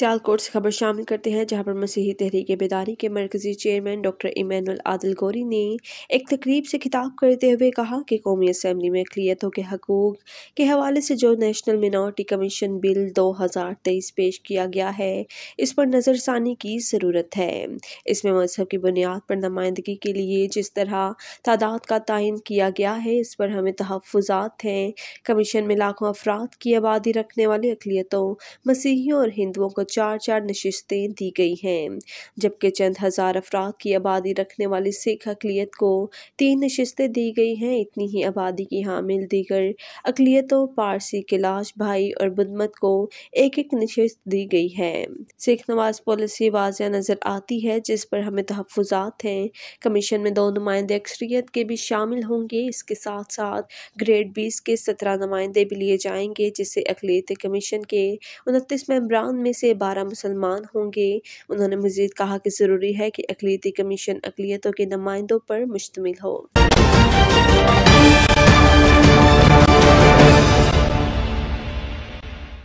सियालकोट से खबर शामिल करते हैं जहां पर मसीही तहरीक बेदारी के मरकजी चेयरमैन डॉक्टर इमैनुल आदिल गोरी ने एक तकरीब से खिताब करते हुए कहा कि कौमी असम्बली में अकलीतों के हकूक के हवाले से जो नेशनल मिनॉरिटी कमीशन बिल दो हज़ार तेईस पेश किया गया है इस पर नज़रसानी की ज़रूरत है इसमें मजहब की बुनियाद पर नुमाइंदगी के लिए जिस तरह तादाद का तयन किया गया है इस पर हमें तहफ़ात हैं कमीशन में लाखों अफराद की आबादी रखने वाली अकलीतों मसीहियों और हिंदुओं को चार चार नशस्तें दी गई हैं जबकि चंद हज़ार अफराद की आबादी रखने वाली सिख अकलीत को तीन नशस्तें दी गई हैं इतनी ही आबादी की हामिल दीगर अकलीतों पारसी कैलाश भाई और बुद्धमत को एक एक नशस्त दी गई है सिख नवाज पॉलिसी वाजह नज़र आती है जिस पर हमें तहफात हैं कमीशन में दो नुमाइंदे अक्सरीत के भी शामिल होंगे इसके साथ साथ ग्रेड बीस के सत्रह नुमाइंदे भी लिए जाएंगे जिसे अकलीत कमीशन के उनतीस मेम्बरान में से बारह मुसलमान होंगे उन्होंने मजीद कहा कि ज़रूरी है कि अकलीती कमीशन अकलीतों के नुमाइंदों पर मुश्तमिल हो